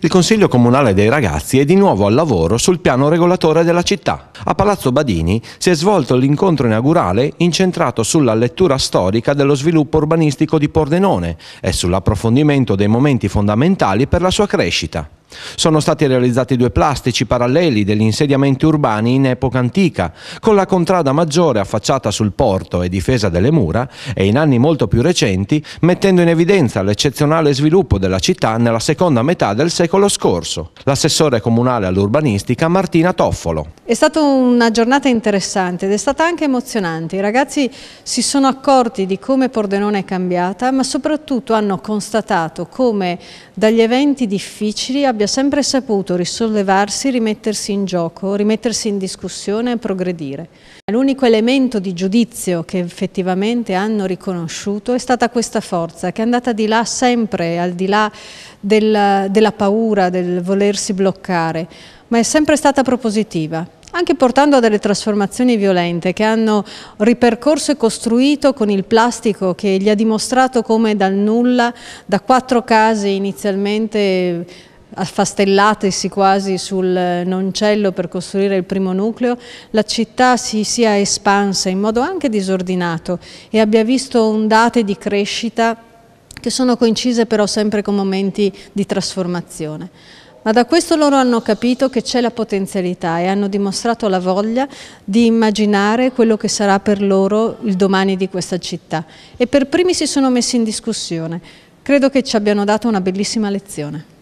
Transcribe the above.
Il Consiglio Comunale dei Ragazzi è di nuovo al lavoro sul piano regolatore della città. A Palazzo Badini si è svolto l'incontro inaugurale incentrato sulla lettura storica dello sviluppo urbanistico di Pordenone e sull'approfondimento dei momenti fondamentali per la sua crescita. Sono stati realizzati due plastici paralleli degli insediamenti urbani in epoca antica, con la contrada maggiore affacciata sul porto e difesa delle mura e in anni molto più recenti mettendo in evidenza l'eccezionale sviluppo della città nella seconda metà del secolo scorso. L'assessore comunale all'urbanistica Martina Toffolo. È stata una giornata interessante ed è stata anche emozionante. I ragazzi si sono accorti di come Pordenone è cambiata, ma soprattutto hanno constatato come dagli eventi difficili abbiamo abbia sempre saputo risollevarsi, rimettersi in gioco, rimettersi in discussione e progredire. L'unico elemento di giudizio che effettivamente hanno riconosciuto è stata questa forza che è andata di là sempre, al di là del, della paura, del volersi bloccare, ma è sempre stata propositiva anche portando a delle trasformazioni violente che hanno ripercorso e costruito con il plastico che gli ha dimostrato come dal nulla, da quattro casi inizialmente affastellatesi quasi sul noncello per costruire il primo nucleo, la città si sia espansa in modo anche disordinato e abbia visto ondate di crescita che sono coincise però sempre con momenti di trasformazione. Ma da questo loro hanno capito che c'è la potenzialità e hanno dimostrato la voglia di immaginare quello che sarà per loro il domani di questa città. E per primi si sono messi in discussione. Credo che ci abbiano dato una bellissima lezione.